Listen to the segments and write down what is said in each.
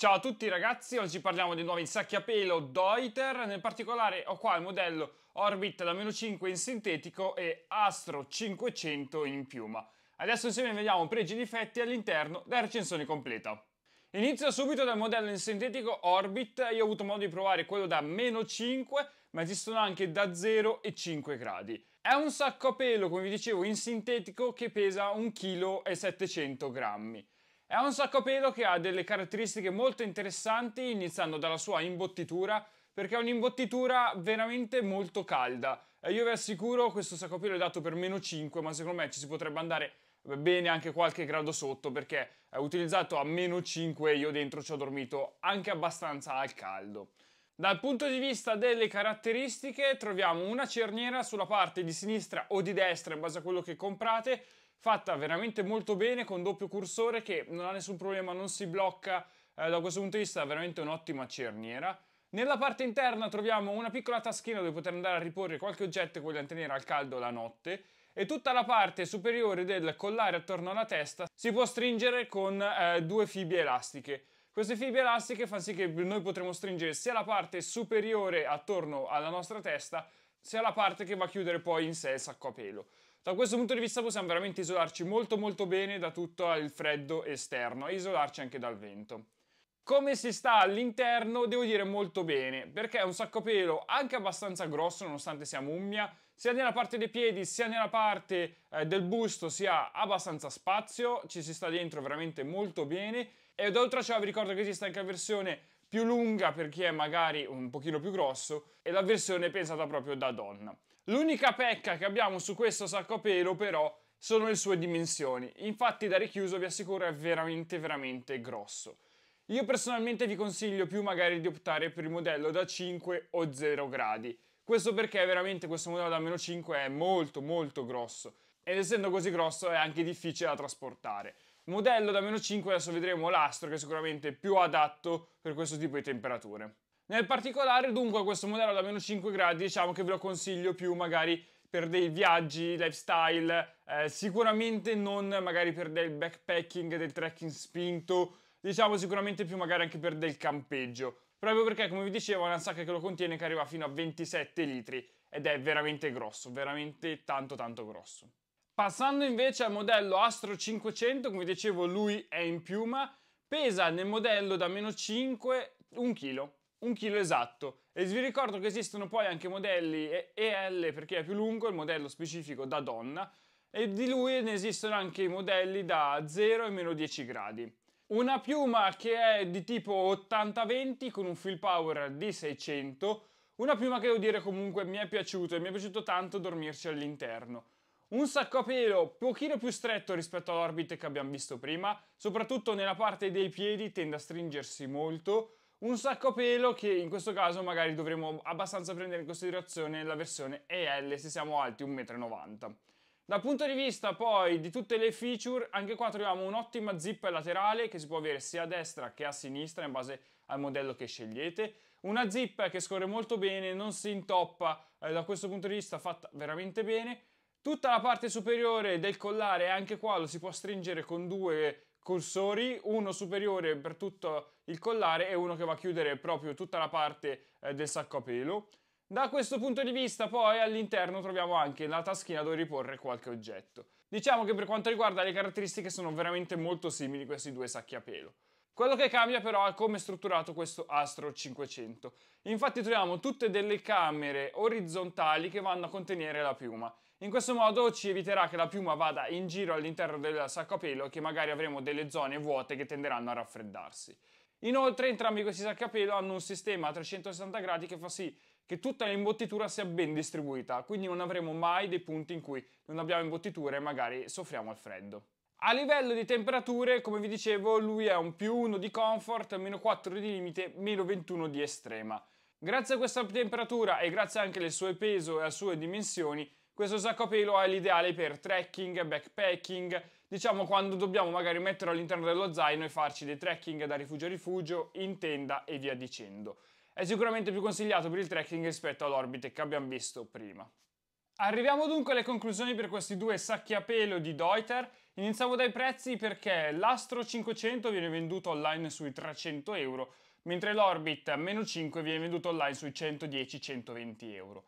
Ciao a tutti ragazzi, oggi parliamo di nuovi sacchi a pelo Deuter, nel particolare ho qua il modello Orbit da meno 5 in sintetico e Astro 500 in piuma. Adesso insieme vediamo pregi e difetti all'interno della recensione completa. Inizio subito dal modello in sintetico Orbit, io ho avuto modo di provare quello da meno 5, ma esistono anche da 0 e 5 gradi. È un sacco a pelo, come vi dicevo, in sintetico che pesa 1,7 kg è un sacco a pelo che ha delle caratteristiche molto interessanti, iniziando dalla sua imbottitura, perché è un'imbottitura veramente molto calda. Io vi assicuro, questo sacco a pelo è dato per meno 5, ma secondo me ci si potrebbe andare bene anche qualche grado sotto, perché è utilizzato a meno 5 e io dentro ci ho dormito anche abbastanza al caldo. Dal punto di vista delle caratteristiche troviamo una cerniera sulla parte di sinistra o di destra in base a quello che comprate fatta veramente molto bene con doppio cursore che non ha nessun problema, non si blocca, eh, da questo punto di vista veramente un'ottima cerniera. Nella parte interna troviamo una piccola taschina dove poter andare a riporre qualche oggetto che voglio tenere al caldo la notte e tutta la parte superiore del collare attorno alla testa si può stringere con eh, due fibbie elastiche. Queste fibbie elastiche fanno sì che noi potremo stringere sia la parte superiore attorno alla nostra testa sia la parte che va a chiudere poi in sé il sacco a pelo. Da questo punto di vista possiamo veramente isolarci molto molto bene da tutto il freddo esterno e isolarci anche dal vento. Come si sta all'interno devo dire molto bene perché è un sacco pelo anche abbastanza grosso nonostante sia mummia sia nella parte dei piedi sia nella parte eh, del busto si ha abbastanza spazio ci si sta dentro veramente molto bene e oltre a ciò vi ricordo che esiste anche la versione più lunga per chi è magari un pochino più grosso e la versione pensata proprio da donna. L'unica pecca che abbiamo su questo sacco a pelo però sono le sue dimensioni, infatti da richiuso vi assicuro è veramente veramente grosso. Io personalmente vi consiglio più magari di optare per il modello da 5 o 0 gradi, questo perché veramente questo modello da meno 5 è molto molto grosso ed essendo così grosso è anche difficile da trasportare modello da meno 5 adesso vedremo l'astro che è sicuramente più adatto per questo tipo di temperature. Nel particolare dunque questo modello da meno 5 gradi diciamo che ve lo consiglio più magari per dei viaggi, lifestyle, eh, sicuramente non magari per del backpacking, del trekking spinto, diciamo sicuramente più magari anche per del campeggio. Proprio perché, come vi dicevo, è una sacca che lo contiene che arriva fino a 27 litri ed è veramente grosso, veramente tanto tanto grosso. Passando invece al modello Astro 500, come dicevo lui è in piuma, pesa nel modello da meno 5 un chilo, un chilo esatto. E vi ricordo che esistono poi anche modelli EL perché è più lungo, il modello specifico da donna, e di lui ne esistono anche i modelli da 0 e meno 10 gradi. Una piuma che è di tipo 80-20 con un fill power di 600, una piuma che devo dire comunque mi è piaciuto e mi è piaciuto tanto dormirci all'interno un sacco a pelo pochino più stretto rispetto all'orbit che abbiamo visto prima, soprattutto nella parte dei piedi tende a stringersi molto, un sacco a pelo che in questo caso magari dovremo abbastanza prendere in considerazione la versione EL se siamo alti 1,90 m. Dal punto di vista poi di tutte le feature, anche qua troviamo un'ottima zip laterale che si può avere sia a destra che a sinistra in base al modello che scegliete, una zip che scorre molto bene, non si intoppa eh, da questo punto di vista fatta veramente bene, Tutta la parte superiore del collare, anche qua lo si può stringere con due cursori, uno superiore per tutto il collare e uno che va a chiudere proprio tutta la parte eh, del sacco a pelo. Da questo punto di vista poi all'interno troviamo anche la taschina dove riporre qualche oggetto. Diciamo che per quanto riguarda le caratteristiche sono veramente molto simili questi due sacchi a pelo. Quello che cambia però è come è strutturato questo Astro 500. Infatti troviamo tutte delle camere orizzontali che vanno a contenere la piuma in questo modo ci eviterà che la piuma vada in giro all'interno del sacco a pelo e che magari avremo delle zone vuote che tenderanno a raffreddarsi. Inoltre entrambi questi sacchi a pelo hanno un sistema a 360 gradi che fa sì che tutta l'imbottitura sia ben distribuita, quindi non avremo mai dei punti in cui non abbiamo imbottitura e magari soffriamo al freddo. A livello di temperature, come vi dicevo, lui è un più 1 di comfort, meno 4 di limite, meno 21 di estrema. Grazie a questa temperatura e grazie anche al suo peso e alle sue dimensioni, questo sacco a pelo è l'ideale per trekking, backpacking, diciamo quando dobbiamo magari metterlo all'interno dello zaino e farci dei trekking da rifugio a rifugio, in tenda e via dicendo. È sicuramente più consigliato per il trekking rispetto all'orbite che abbiamo visto prima. Arriviamo dunque alle conclusioni per questi due sacchi a pelo di Deuter. Iniziamo dai prezzi perché l'Astro 500 viene venduto online sui 300 euro, mentre l'Orbit meno 5 viene venduto online sui 110-120 euro.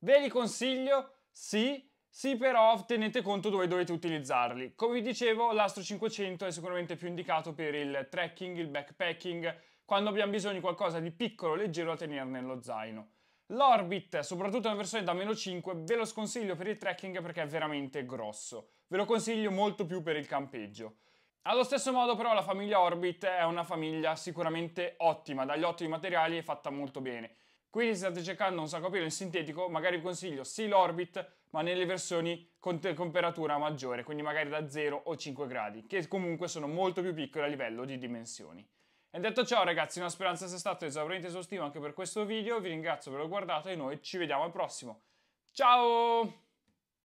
Ve li consiglio, sì, sì però tenete conto dove dovete utilizzarli. Come vi dicevo l'Astro 500 è sicuramente più indicato per il trekking, il backpacking, quando abbiamo bisogno di qualcosa di piccolo, leggero da tenere nello zaino. L'Orbit, soprattutto nella versione da meno 5, ve lo sconsiglio per il trekking perché è veramente grosso. Ve lo consiglio molto più per il campeggio. Allo stesso modo però la famiglia Orbit è una famiglia sicuramente ottima, dagli ottimi materiali e fatta molto bene. Quindi se state cercando un saccopieno in sintetico, magari vi consiglio Seal Orbit, ma nelle versioni con temperatura maggiore, quindi magari da 0 o 5 gradi, che comunque sono molto più piccole a livello di dimensioni. E detto ciò ragazzi, una speranza sia stato esaurente esaustivo anche per questo video, vi ringrazio per aver guardato e noi ci vediamo al prossimo. Ciao!